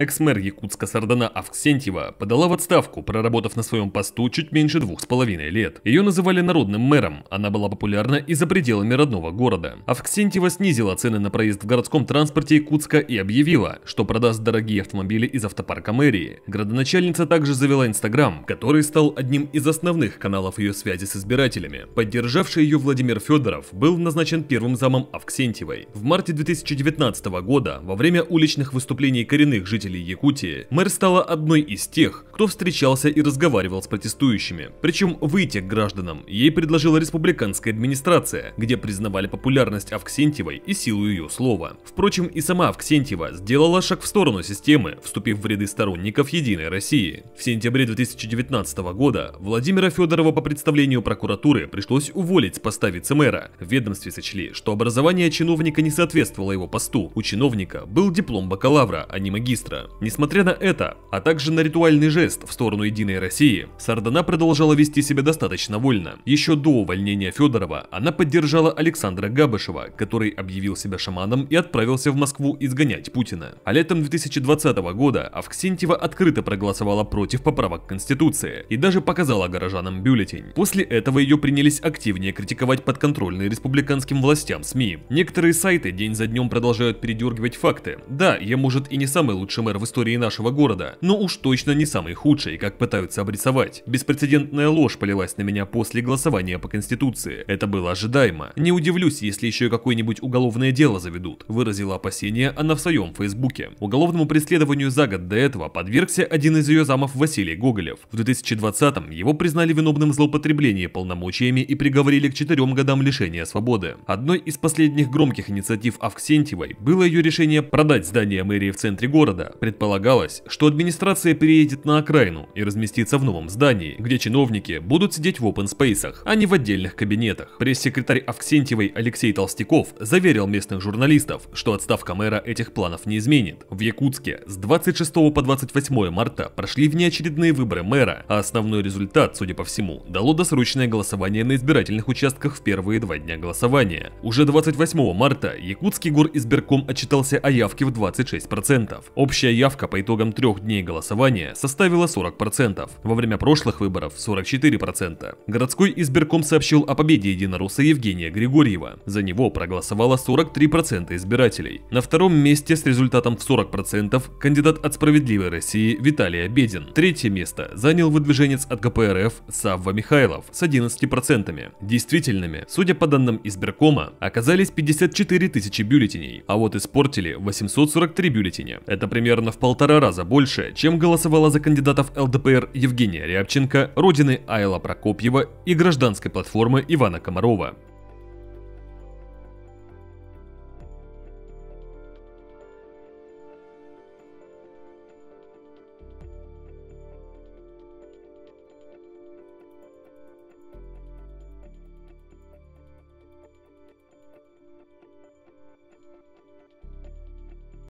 Экс-мэр Якутска Сардана Авксентьева подала в отставку, проработав на своем посту чуть меньше двух с половиной лет. Ее называли народным мэром, она была популярна и за пределами родного города. Авксентьева снизила цены на проезд в городском транспорте Якутска и объявила, что продаст дорогие автомобили из автопарка мэрии. Градоначальница также завела Инстаграм, который стал одним из основных каналов ее связи с избирателями. Поддержавший ее Владимир Федоров был назначен первым замом Авксентьевой. В марте 2019 года, во время уличных выступлений коренных жителей жителей Якутии, мэр стала одной из тех, кто встречался и разговаривал с протестующими. Причем выйти к гражданам ей предложила республиканская администрация, где признавали популярность Авксентьевой и силу ее слова. Впрочем, и сама Авксентьева сделала шаг в сторону системы, вступив в ряды сторонников «Единой России». В сентябре 2019 года Владимира Федорова по представлению прокуратуры пришлось уволить с поста вице-мэра. В ведомстве сочли, что образование чиновника не соответствовало его посту. У чиновника был диплом бакалавра, а не магистра. Несмотря на это, а также на ритуальный жест, протест в сторону «Единой России», Сардана продолжала вести себя достаточно вольно. Еще до увольнения Федорова она поддержала Александра Габышева, который объявил себя шаманом и отправился в Москву изгонять Путина. А летом 2020 года Авксентьева открыто проголосовала против поправок Конституции и даже показала горожанам бюллетень. После этого ее принялись активнее критиковать подконтрольные республиканским властям СМИ. Некоторые сайты день за днем продолжают передергивать факты. Да, я, может, и не самый лучший мэр в истории нашего города, но уж точно не самый худшей, как пытаются обрисовать. Беспрецедентная ложь полилась на меня после голосования по Конституции. Это было ожидаемо. Не удивлюсь, если еще и какое-нибудь уголовное дело заведут, выразила опасение она в своем фейсбуке. Уголовному преследованию за год до этого подвергся один из ее замов Василий Гоголев. В 2020-м его признали виновным в злоупотреблении полномочиями и приговорили к четырем годам лишения свободы. Одной из последних громких инициатив Авксентьевой было ее решение продать здание мэрии в центре города. Предполагалось, что администрация переедет на окраину и разместиться в новом здании, где чиновники будут сидеть в open спейсах, а не в отдельных кабинетах. Пресс-секретарь Авксентьевой Алексей Толстяков заверил местных журналистов, что отставка мэра этих планов не изменит. В Якутске с 26 по 28 марта прошли внеочередные выборы мэра, а основной результат, судя по всему, дало досрочное голосование на избирательных участках в первые два дня голосования. Уже 28 марта Якутский горизбирком отчитался о явке в 26%. Общая явка по итогам трех дней голосования составила составила 40%, во время прошлых выборов 44%. Городской избирком сообщил о победе единоруса Евгения Григорьева. За него проголосовало 43% избирателей. На втором месте с результатом в 40% кандидат от «Справедливой России» Виталий Обедин. Третье место занял выдвиженец от ГПРФ Савва Михайлов с 11%. Действительными, судя по данным избиркома, оказались 54 тысячи бюллетеней, а вот испортили 843 бюллетеня. Это примерно в полтора раза больше, чем голосовало за кандидата кандидатов ЛДПР Евгения Рябченко, Родины Айла Прокопьева и гражданской платформы Ивана Комарова.